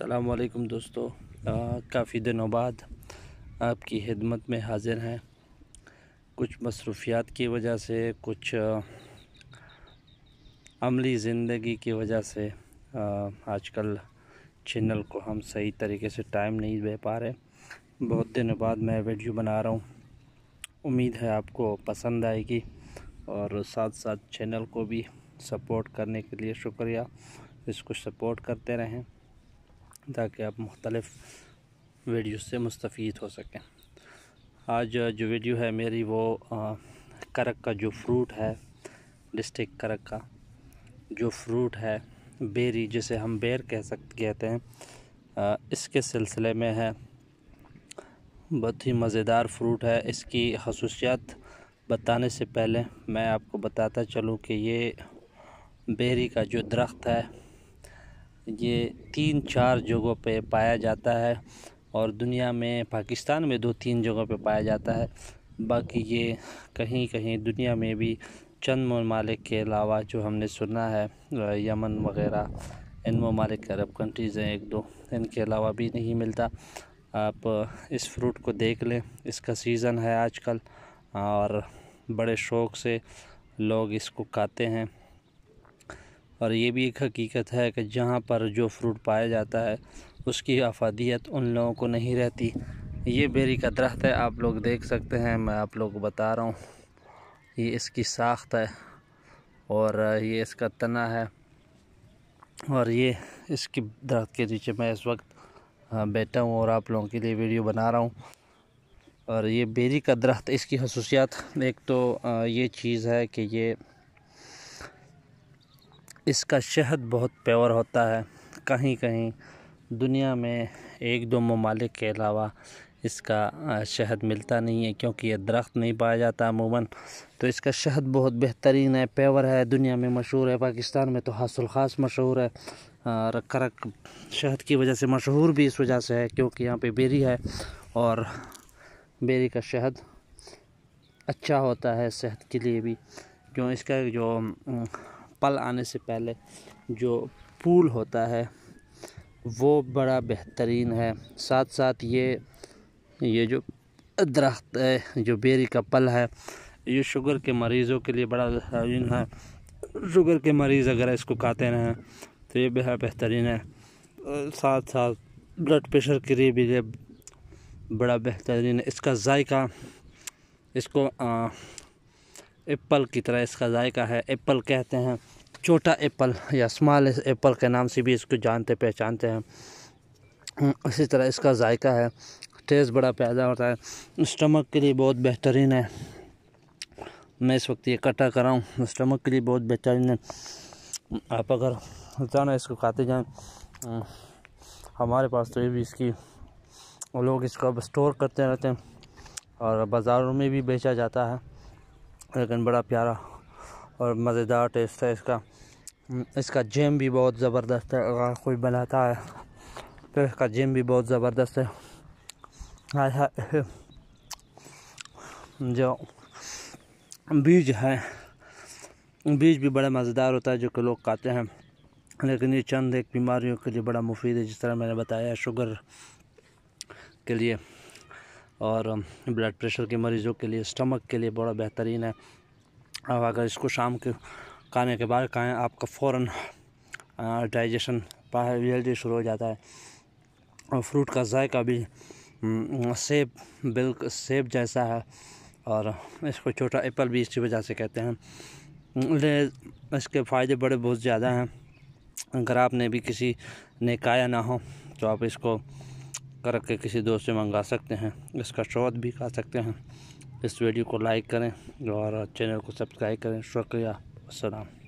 अल्लाम दोस्तों काफ़ी दिनों बाद आपकी खिदमत में हाज़िर हैं कुछ मसरूफियात की वजह से कुछ आ, अमली ज़िंदगी की वजह से आजकल चैनल को हम सही तरीके से टाइम नहीं दे पा रहे बहुत दिनों बाद मैं वीडियो बना रहा हूँ उम्मीद है आपको पसंद आएगी और साथ साथ चैनल को भी सपोर्ट करने के लिए शुक्रिया इसको सपोर्ट करते रहें ताकि आप मुख्तलफ़ वीडियो से मुस्तफ़ हो सकें आज जो वीडियो है मेरी वो करक का जो फ्रूट है डिस्ट्रिक्ट करक का जो फ्रूट है बेरी जिसे हम बेर कह सकते कहते हैं इसके सिलसिले में है बहुत ही मज़ेदार फ्रूट है इसकी खसूसियात बताने से पहले मैं आपको बताता चलूँ कि ये बेरी का जो दरख्त है ये तीन चार जगहों पे पाया जाता है और दुनिया में पाकिस्तान में दो तीन जगहों पे पाया जाता है बाकी ये कहीं कहीं दुनिया में भी चंद ममालिक के अलावा जो हमने सुना है यमन वगैरह इन ममालिक अरब कंट्रीज़ हैं एक दो इनके अलावा भी नहीं मिलता आप इस फ्रूट को देख लें इसका सीज़न है आजकल और बड़े शौक़ से लोग इसको खाते हैं और ये भी एक हकीकत है कि जहाँ पर जो फ्रूट पाया जाता है उसकी अफादियत उन लोगों को नहीं रहती ये बेरी का दरख्त है आप लोग देख सकते हैं मैं आप लोग को बता रहा हूँ ये इसकी साख्त है और ये इसका तना है और ये इसके दरख्त के नीचे मैं इस वक्त बैठा हूँ और आप लोगों के लिए वीडियो बना रहा हूँ और ये बेरी का दरख्त इसकी खसूसियात एक तो ये चीज़ है कि ये इसका शहद बहुत प्योर होता है कहीं कहीं दुनिया में एक दो ममालिक के अलावा इसका शहद मिलता नहीं है क्योंकि यह दरख्त नहीं पाया जाता अमूमन तो इसका शहद बहुत बेहतरीन है पेवर है दुनिया में मशहूर है पाकिस्तान में तो हासिल ख़ास मशहूर है करक शहद की वजह से मशहूर भी इस वजह से है क्योंकि यहाँ पे बेरी है और बेरी का शहद अच्छा होता है सेहत के लिए भी जो इसका जो पल आने से पहले जो पूल होता है वो बड़ा बेहतरीन है साथ साथ ये ये जो दरख्त है जो बेरी का पल है ये शुगर के मरीज़ों के लिए बड़ा बेहतरीन है शुगर के मरीज़ अगर इसको खाते रहें तो ये बेहद बेहतरीन है साथ साथ ब्लड प्रेशर के लिए भी ये बड़ा बेहतरीन है इसका जायका इसको एप्पल की तरह इसका जायका है एप्पल कहते हैं छोटा एप्पल या स्मॉल एप्पल के नाम से भी इसको जानते पहचानते हैं हम्म, इसी तरह इसका जायका है टेस्ट बड़ा पैदा होता है स्टमक के लिए बहुत बेहतरीन है मैं इस वक्त ये इकट्ठा कर रहा हूँ स्टमक के लिए बहुत बेहतरीन है आप अगर जाना इसको खाते जाएं हम्म, हमारे पास तो ये भी इसकी लोग इसको अब स्टोर करते रहते हैं और बाज़ारों में भी बेचा जाता है लेकिन बड़ा प्यारा और मज़ेदार टेस्ट है इसका हम्म, इसका जेम भी बहुत ज़बरदस्त है अगर कोई बनाता है तो इसका जेम भी बहुत ज़बरदस्त है ऐसा जो बीज है बीज भी बड़ा मज़ेदार होता है जो कि लोग खाते हैं लेकिन ये चंद एक बीमारियों के लिए बड़ा मुफीद है जिस तरह मैंने बताया शुगर के लिए और ब्लड प्रेशर के मरीज़ों के लिए स्टमक के लिए बड़ा बेहतरीन है अब अगर इसको शाम के खाने के बाद खाएँ आपका फ़ौर डाइजेशन जल्दी शुरू हो जाता है और फ्रूट का जायका भी सेब बिल्क सेब जैसा है और इसको छोटा एप्पल भी इसी वजह से कहते हैं इसके फ़ायदे बड़े बहुत ज़्यादा हैं अगर आपने भी किसी ने काया ना हो तो आप इसको करके किसी दोस्त से मंगा सकते हैं इसका शौत भी खा सकते हैं इस वीडियो को लाइक करें और चैनल को सब्सक्राइब करें शुक्रिया असलम